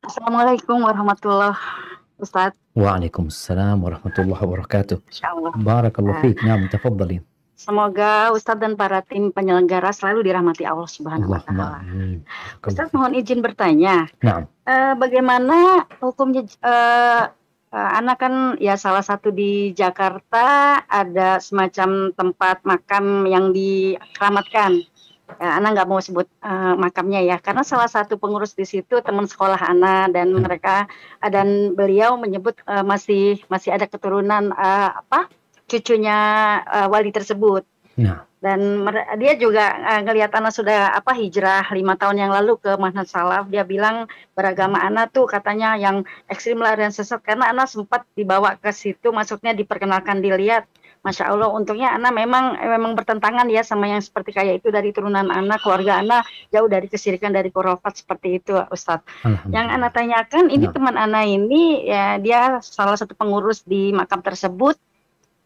Assalamualaikum warahmatullahi wabarakatuh. Waalaikumsalam warahmatullahi wabarakatuh. Barakallahu eh, fiik. Naam, tafadhali. Semoga Ustadz dan para tim penyelenggara selalu dirahmati Allah Subhanahu wa taala. Ustadz mohon izin bertanya. Nah. Eh, bagaimana hukumnya eh, eh, anak kan ya salah satu di Jakarta ada semacam tempat makan yang dikeramatkan ya, Ana nggak mau sebut uh, makamnya ya, karena salah satu pengurus di situ teman sekolah Ana dan hmm. mereka eh, dan beliau menyebut uh, masih masih ada keturunan uh, apa cucunya uh, wali tersebut. Nah. Dan dia juga uh, ngelihat Ana sudah apa hijrah lima tahun yang lalu ke Manhaj Salaf. Dia bilang beragama Ana tuh katanya yang ekstrim lah dan sesat karena Ana sempat dibawa ke situ, maksudnya diperkenalkan dilihat Masya Allah untungnya Ana memang eh, memang bertentangan ya sama yang seperti kayak itu dari turunan Ana keluarga Ana jauh dari kesirikan dari korofat seperti itu Ustadz. Yang Ana tanyakan ini ya. teman Ana ini ya dia salah satu pengurus di makam tersebut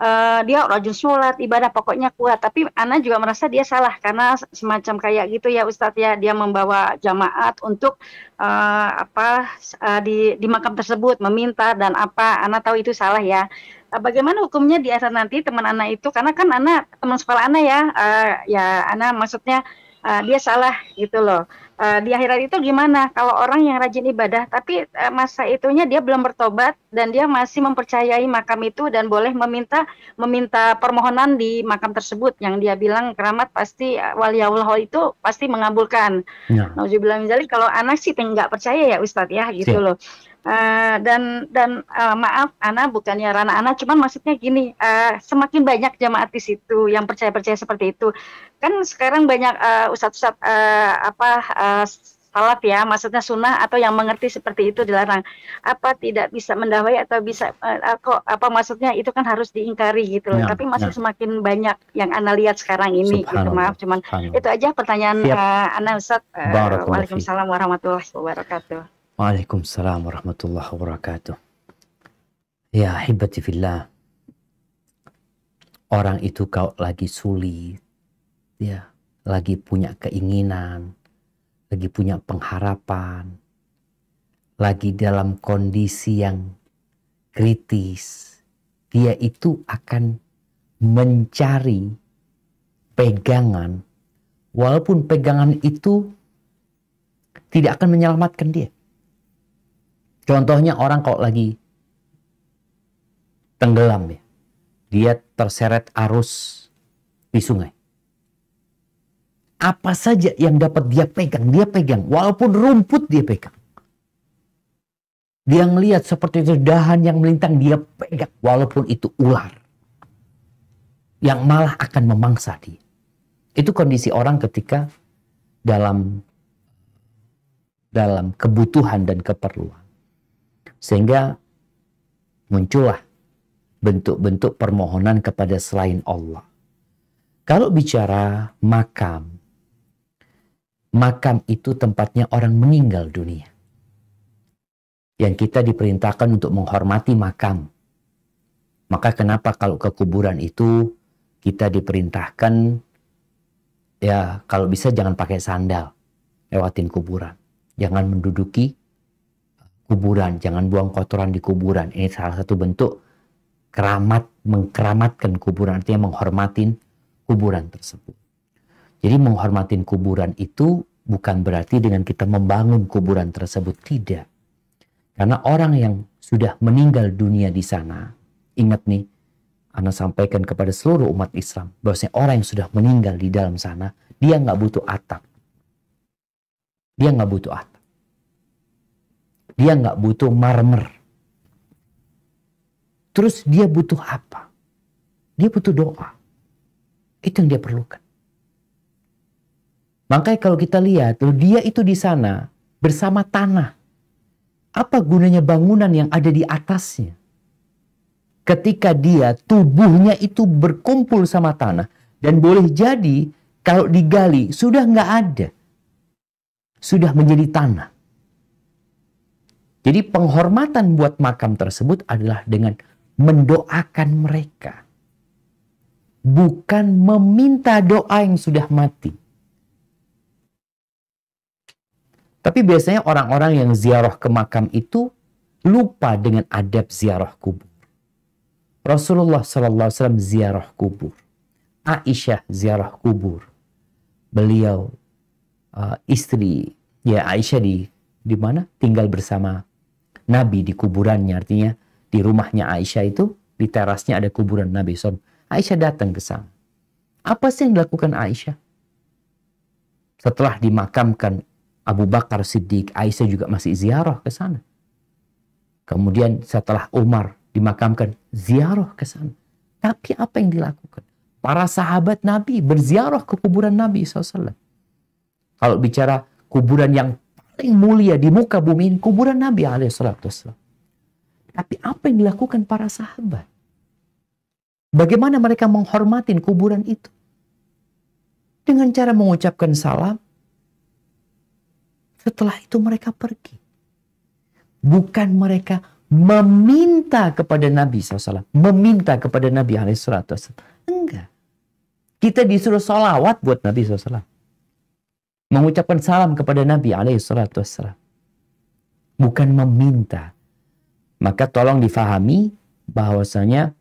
uh, dia rajin sholat ibadah pokoknya kuat tapi Ana juga merasa dia salah karena semacam kayak gitu ya Ustadz ya dia membawa jamaat untuk uh, apa uh, di di makam tersebut meminta dan apa Ana tahu itu salah ya Eh, bagaimana hukumnya di akhirat nanti teman anak itu karena kan anak teman sekolah anak ya uh, ya anak maksudnya uh, dia salah gitu loh uh, di akhirat itu gimana kalau orang yang rajin ibadah tapi uh, masa itunya dia belum bertobat dan dia masih mempercayai makam itu dan boleh meminta meminta permohonan di makam tersebut yang dia bilang keramat pasti wali Allah itu pasti mengabulkan. Ya. Nah, bilang kalau anak sih nggak percaya ya Ustadz ya gitu ya. loh. Uh, dan dan uh, maaf Ana bukannya Rana Ana cuman maksudnya gini uh, semakin banyak jamaat di situ yang percaya percaya seperti itu kan sekarang banyak uh, ustadz-ustadz uh, apa uh, salaf ya maksudnya sunnah atau yang mengerti seperti itu dilarang apa tidak bisa mendawai atau bisa uh, kok apa maksudnya itu kan harus diingkari gitu ya, tapi masih ya. semakin banyak yang Ana lihat sekarang ini gitu maaf cuman itu aja pertanyaan uh, Ana Ustadz uh, Waalaikumsalam warahmatullahi wabarakatuh Waalaikumsalam warahmatullahi wabarakatuh. Ya, hibati fillah. Orang itu kau lagi sulit, ya, lagi punya keinginan, lagi punya pengharapan, lagi dalam kondisi yang kritis, dia itu akan mencari pegangan, walaupun pegangan itu tidak akan menyelamatkan dia. Contohnya orang kalau lagi tenggelam ya, dia terseret arus di sungai. Apa saja yang dapat dia pegang, dia pegang. Walaupun rumput dia pegang. Dia melihat seperti itu dahan yang melintang, dia pegang. Walaupun itu ular. Yang malah akan memangsa dia. Itu kondisi orang ketika dalam dalam kebutuhan dan keperluan. Sehingga muncullah bentuk-bentuk permohonan kepada selain Allah. Kalau bicara makam, makam itu tempatnya orang meninggal dunia. Yang kita diperintahkan untuk menghormati makam. Maka kenapa kalau kekuburan itu kita diperintahkan ya kalau bisa jangan pakai sandal lewatin kuburan. Jangan menduduki kuburan, jangan buang kotoran di kuburan. Ini salah satu bentuk keramat, mengkeramatkan kuburan, artinya menghormatin kuburan tersebut. Jadi menghormatin kuburan itu bukan berarti dengan kita membangun kuburan tersebut, tidak. Karena orang yang sudah meninggal dunia di sana, ingat nih, Anda sampaikan kepada seluruh umat Islam, bahwasanya orang yang sudah meninggal di dalam sana, dia nggak butuh atap. Dia nggak butuh atap. Dia nggak butuh marmer. Terus dia butuh apa? Dia butuh doa. Itu yang dia perlukan. Makanya kalau kita lihat, loh dia itu di sana bersama tanah. Apa gunanya bangunan yang ada di atasnya? Ketika dia tubuhnya itu berkumpul sama tanah dan boleh jadi kalau digali sudah nggak ada, sudah menjadi tanah. Jadi penghormatan buat makam tersebut adalah dengan mendoakan mereka. Bukan meminta doa yang sudah mati. Tapi biasanya orang-orang yang ziarah ke makam itu lupa dengan adab ziarah kubur. Rasulullah SAW ziarah kubur. Aisyah ziarah kubur. Beliau uh, istri ya Aisyah di di mana tinggal bersama Nabi di kuburannya. Artinya di rumahnya Aisyah itu, di terasnya ada kuburan Nabi SAW. Aisyah datang ke sana. Apa sih yang dilakukan Aisyah? Setelah dimakamkan Abu Bakar Siddiq, Aisyah juga masih ziarah ke sana. Kemudian setelah Umar dimakamkan, ziarah ke sana. Tapi apa yang dilakukan? Para sahabat Nabi berziarah ke kuburan Nabi SAW. Kalau bicara kuburan yang paling mulia di muka bumi ini kuburan Nabi Alaihissalam. Tapi apa yang dilakukan para sahabat? Bagaimana mereka menghormatin kuburan itu? Dengan cara mengucapkan salam. Setelah itu mereka pergi. Bukan mereka meminta kepada Nabi SAW. Meminta kepada Nabi SAW. Enggak. Kita disuruh sholawat buat Nabi SAW mengucapkan salam kepada Nabi alaihi salatu wassalam. Bukan meminta. Maka tolong difahami bahwasanya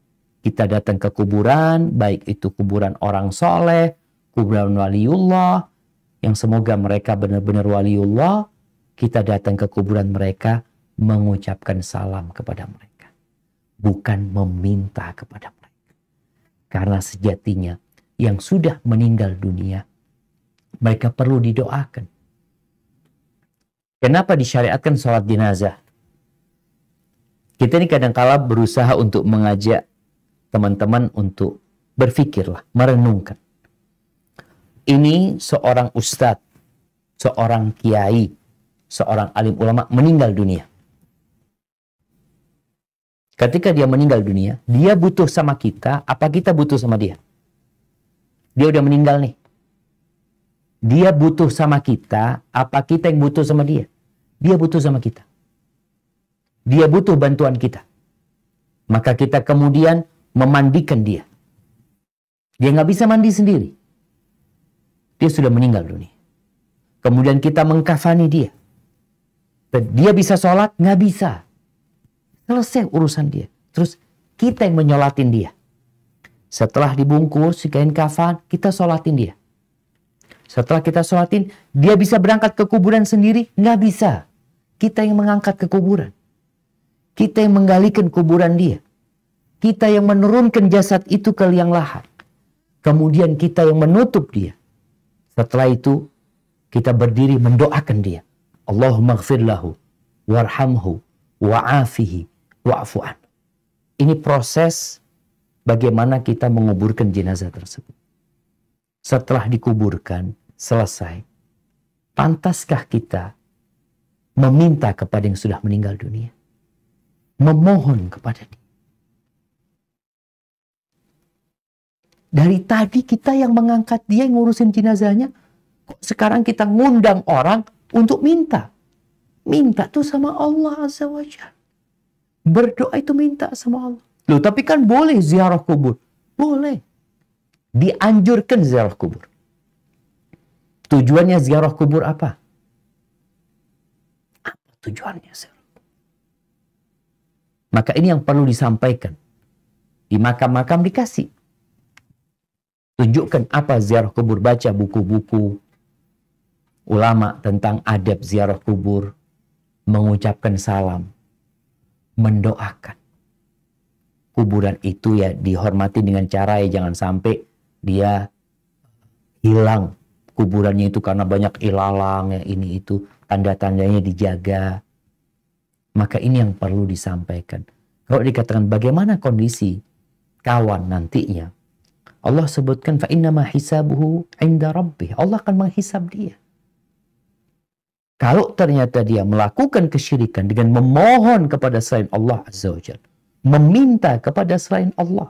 kita datang ke kuburan, baik itu kuburan orang soleh, kuburan waliullah, yang semoga mereka benar-benar waliullah, kita datang ke kuburan mereka mengucapkan salam kepada mereka. Bukan meminta kepada mereka. Karena sejatinya yang sudah meninggal dunia mereka perlu didoakan. Kenapa disyariatkan sholat jenazah? Kita ini kadangkala berusaha untuk mengajak teman-teman untuk berpikirlah, merenungkan. Ini seorang ustadz, seorang kiai, seorang alim ulama meninggal dunia. Ketika dia meninggal dunia, dia butuh sama kita, apa kita butuh sama dia? Dia udah meninggal nih. Dia butuh sama kita, apa kita yang butuh sama dia? Dia butuh sama kita. Dia butuh bantuan kita. Maka kita kemudian memandikan dia. Dia nggak bisa mandi sendiri. Dia sudah meninggal dunia. Kemudian kita mengkafani dia. Dia bisa sholat? Nggak bisa. Selesai urusan dia. Terus kita yang menyolatin dia. Setelah dibungkus, kain kafan, kita sholatin dia. Setelah kita sholatin, dia bisa berangkat ke kuburan sendiri? Nggak bisa. Kita yang mengangkat ke kuburan. Kita yang menggalikan kuburan dia. Kita yang menurunkan jasad itu ke liang lahat. Kemudian kita yang menutup dia. Setelah itu, kita berdiri mendoakan dia. Allahumma gfirlahu, warhamhu, wa'afihi, wa'afu'an. Ini proses bagaimana kita menguburkan jenazah tersebut. Setelah dikuburkan, selesai. Pantaskah kita meminta kepada yang sudah meninggal dunia? Memohon kepada dia. Dari tadi kita yang mengangkat dia, yang ngurusin jenazahnya, kok sekarang kita ngundang orang untuk minta. Minta tuh sama Allah Azza wa Berdoa itu minta sama Allah. Loh, tapi kan boleh ziarah kubur. Boleh. Dianjurkan ziarah kubur. Tujuannya ziarah kubur apa? Apa tujuannya? Maka ini yang perlu disampaikan. Di makam-makam dikasih. Tunjukkan apa ziarah kubur. Baca buku-buku ulama tentang adab ziarah kubur. Mengucapkan salam. Mendoakan. Kuburan itu ya dihormati dengan cara ya jangan sampai dia hilang kuburannya itu karena banyak ilalang yang ini itu tanda-tandanya dijaga maka ini yang perlu disampaikan kalau dikatakan bagaimana kondisi kawan nantinya Allah sebutkan fa inna hisabuhu inda rabbih Allah akan menghisab dia kalau ternyata dia melakukan kesyirikan dengan memohon kepada selain Allah azza wajal meminta kepada selain Allah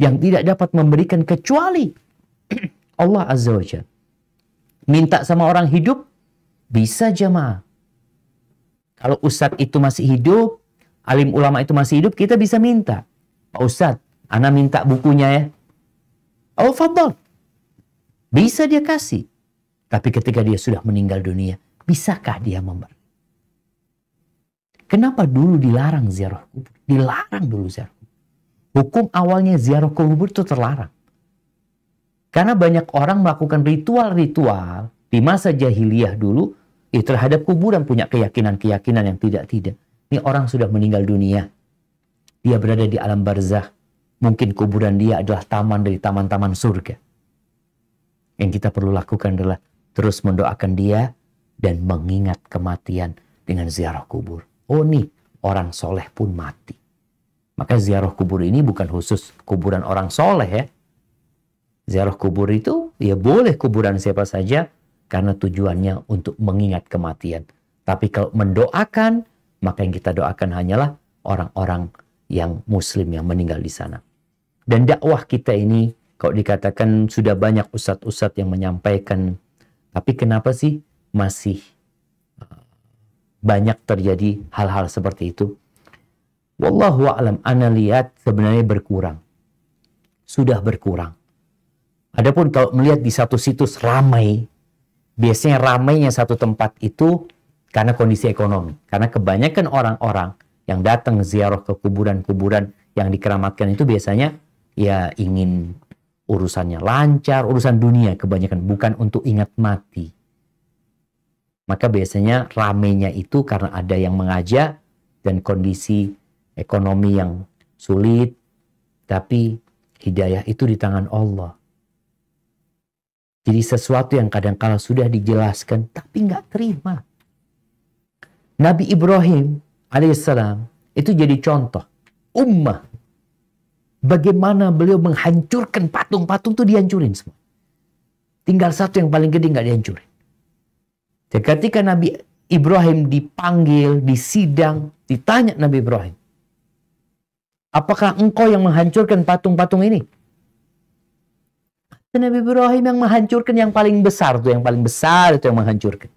yang tidak dapat memberikan kecuali Allah Azza wa Jal. Minta sama orang hidup, bisa jamaah. Kalau ustadz itu masih hidup, alim ulama itu masih hidup, kita bisa minta. Pak Ustadz, Ana minta bukunya ya. Oh, fadol. Bisa dia kasih. Tapi ketika dia sudah meninggal dunia, bisakah dia memberi? Kenapa dulu dilarang ziarah kubur? Dilarang dulu ziarah kubur. Hukum awalnya ziarah kubur itu terlarang. Karena banyak orang melakukan ritual-ritual di masa jahiliyah dulu eh, terhadap kuburan punya keyakinan-keyakinan yang tidak-tidak. Ini orang sudah meninggal dunia. Dia berada di alam barzah. Mungkin kuburan dia adalah taman dari taman-taman surga. Yang kita perlu lakukan adalah terus mendoakan dia dan mengingat kematian dengan ziarah kubur. Oh nih, orang soleh pun mati. Maka ziarah kubur ini bukan khusus kuburan orang soleh ya, ziarah kubur itu ya boleh kuburan siapa saja karena tujuannya untuk mengingat kematian. Tapi kalau mendoakan, maka yang kita doakan hanyalah orang-orang yang muslim yang meninggal di sana. Dan dakwah kita ini kalau dikatakan sudah banyak ustadz-ustadz yang menyampaikan, tapi kenapa sih masih uh, banyak terjadi hal-hal seperti itu? Wallahu a'lam, ana lihat sebenarnya berkurang. Sudah berkurang Adapun kalau melihat di satu situs ramai, biasanya ramainya satu tempat itu karena kondisi ekonomi. Karena kebanyakan orang-orang yang datang ziarah ke kuburan-kuburan yang dikeramatkan itu biasanya ya ingin urusannya lancar, urusan dunia kebanyakan bukan untuk ingat mati. Maka biasanya ramenya itu karena ada yang mengajak dan kondisi ekonomi yang sulit, tapi hidayah itu di tangan Allah. Jadi sesuatu yang kadang kala sudah dijelaskan tapi nggak terima. Nabi Ibrahim alaihissalam itu jadi contoh ummah. Bagaimana beliau menghancurkan patung-patung itu dihancurin semua. Tinggal satu yang paling gede nggak dihancurin. Jadi ketika Nabi Ibrahim dipanggil, disidang, ditanya Nabi Ibrahim. Apakah engkau yang menghancurkan patung-patung ini? Nabi Ibrahim yang menghancurkan yang paling besar tuh yang paling besar itu yang menghancurkan.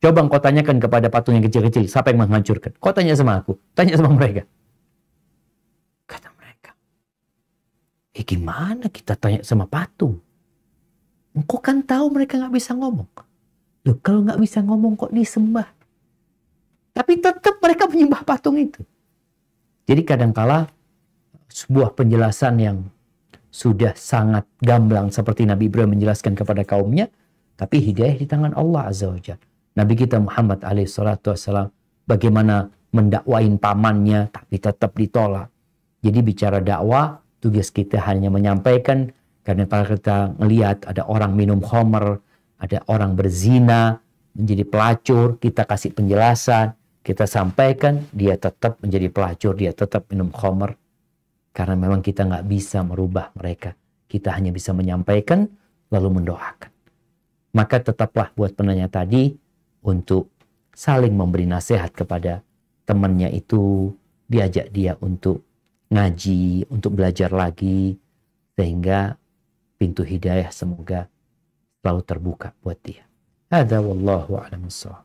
Coba engkau tanyakan kepada patung yang kecil-kecil siapa yang menghancurkan. Kau tanya sama aku, tanya sama mereka. Kata mereka, eh gimana kita tanya sama patung? Engkau kan tahu mereka nggak bisa ngomong. Loh kalau nggak bisa ngomong kok disembah? Tapi tetap mereka menyembah patung itu. Jadi kadangkala sebuah penjelasan yang sudah sangat gamblang seperti Nabi Ibrahim menjelaskan kepada kaumnya, tapi hidayah di tangan Allah Azza wa Jal. Nabi kita Muhammad alaihissalatu wassalam bagaimana mendakwain pamannya tapi tetap ditolak. Jadi bicara dakwah tugas kita hanya menyampaikan karena kalau kita melihat ada orang minum homer, ada orang berzina, menjadi pelacur, kita kasih penjelasan, kita sampaikan dia tetap menjadi pelacur, dia tetap minum homer, karena memang kita nggak bisa merubah mereka. Kita hanya bisa menyampaikan lalu mendoakan. Maka tetaplah buat penanya tadi untuk saling memberi nasihat kepada temannya itu, diajak dia untuk ngaji, untuk belajar lagi, sehingga pintu hidayah semoga selalu terbuka buat dia. Ada wallahu a'lam